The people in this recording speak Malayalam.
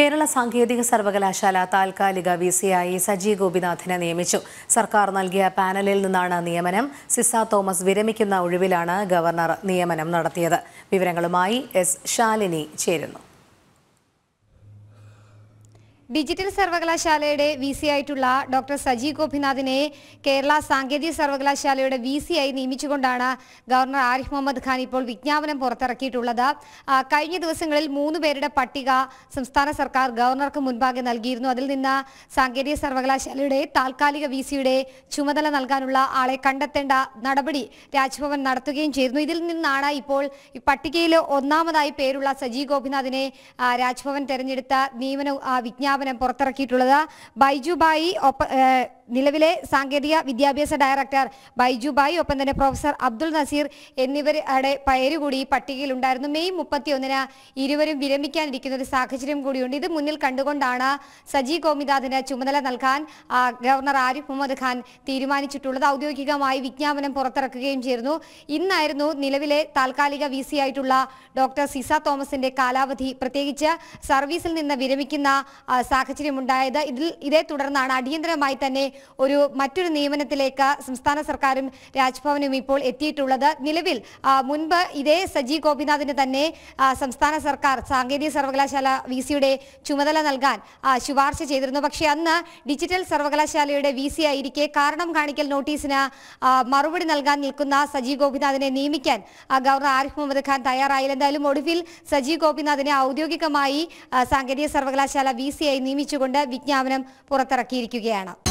കേരള സാങ്കേതിക സർവകലാശാല താൽക്കാലിക വി സിയായി സജി ഗോപിനാഥിനെ നിയമിച്ചു സർക്കാർ നൽകിയ പാനലിൽ നിന്നാണ് നിയമനം സിസ തോമസ് വിരമിക്കുന്ന ഒഴിവിലാണ് ഗവർണർ നിയമനം നടത്തിയത് വിവരങ്ങളുമായി എസ് ശാലിനി ചേരുന്നു ഡിജിറ്റൽ സർവകലാശാലയുടെ വി സി ആയിട്ടുള്ള ഡോക്ടർ സജി ഗോപിനാഥിനെ കേരള സാങ്കേതിക സർവകലാശാലയുടെ വി സി ആയി നിയമിച്ചുകൊണ്ടാണ് ഗവർണർ ആരിഫ് മുഹമ്മദ് ഖാൻ ഇപ്പോൾ വിജ്ഞാപനം പുറത്തിറക്കിയിട്ടുള്ളത് കഴിഞ്ഞ ദിവസങ്ങളിൽ മൂന്ന് പേരുടെ പട്ടിക സംസ്ഥാന സർക്കാർ ഗവർണർക്ക് മുൻപാകെ നൽകിയിരുന്നു അതിൽ നിന്ന് സാങ്കേതിക സർവകലാശാലയുടെ താൽക്കാലിക വി സിയുടെ ചുമതല നൽകാനുള്ള ആളെ കണ്ടെത്തേണ്ട നടപടി രാജ്ഭവൻ നടത്തുകയും ചെയ്തിരുന്നു ഇതിൽ നിന്നാണ് ഇപ്പോൾ പട്ടികയിൽ ഒന്നാമതായി പേരുള്ള സജി ഗോപിനാഥിനെ രാജ്ഭവൻ തെരഞ്ഞെടുത്ത നിയമന വിജ്ഞാപനം പ്രഖ്യാപനം പുറത്തിറക്കിയിട്ടുള്ളത് ബൈജുബായി നിലവിലെ സാങ്കേതിക വിദ്യാഭ്യാസ ഡയറക്ടർ ബൈജു ബായി ഒപ്പം തന്നെ പ്രൊഫസർ അബ്ദുൾ നസീർ എന്നിവരുടെ പേരുകൂടി ഈ പട്ടികയിൽ ഉണ്ടായിരുന്നു മെയ് ഒന്നിന് ഇരുവരും വിരമിക്കാനിരിക്കുന്ന ഒരു സാഹചര്യം കൂടിയുണ്ട് ഇത് മുന്നിൽ കണ്ടുകൊണ്ടാണ് സജി ഗോമിനാഥിന് ചുമതല നൽകാൻ ഗവർണർ ആരിഫ് മുഹമ്മദ് ഖാൻ തീരുമാനിച്ചിട്ടുള്ളത് ഔദ്യോഗികമായി വിജ്ഞാപനം പുറത്തിറക്കുകയും ചെയ്തിരുന്നു ഇന്നായിരുന്നു നിലവിലെ താൽക്കാലിക വി ആയിട്ടുള്ള ഡോക്ടർ സിസ തോമസിന്റെ കാലാവധി പ്രത്യേകിച്ച് സർവീസിൽ നിന്ന് വിരമിക്കുന്ന ഉണ്ടായത് ഇതിൽ ഇതേ തുടർന്നാണ് അടിയന്തരമായി തന്നെ ഒരു മറ്റൊരു നിയമനത്തിലേക്ക് സംസ്ഥാന സർക്കാരും രാജ്ഭവനും ഇപ്പോൾ എത്തിയിട്ടുള്ളത് നിലവിൽ മുൻപ് ഇതേ സജി ഗോപിനാഥിന് തന്നെ സംസ്ഥാന സർക്കാർ സാങ്കേതിക സർവകലാശാല വി സിയുടെ ചുമതല നൽകാൻ ശുപാർശ ചെയ്തിരുന്നു പക്ഷേ അന്ന് ഡിജിറ്റൽ സർവകലാശാലയുടെ വി സി ആയിരിക്കെ കാരണം കാണിക്കൽ നോട്ടീസിന് മറുപടി നൽകാൻ നിൽക്കുന്ന സജി ഗോപിനാഥിനെ നിയമിക്കാൻ ഗവർണർ ആരിഫ് മുഹമ്മദ് ഖാൻ തയ്യാറായില്ല എന്തായാലും ഒടുവിൽ സജി ഗോപിനാഥിനെ ഔദ്യോഗികമായി സാങ്കേതിക സർവകലാശാല വി ആയി നിയമിച്ചുകൊണ്ട് വിജ്ഞാപനം പുറത്തിറക്കിയിരിക്കുകയാണ്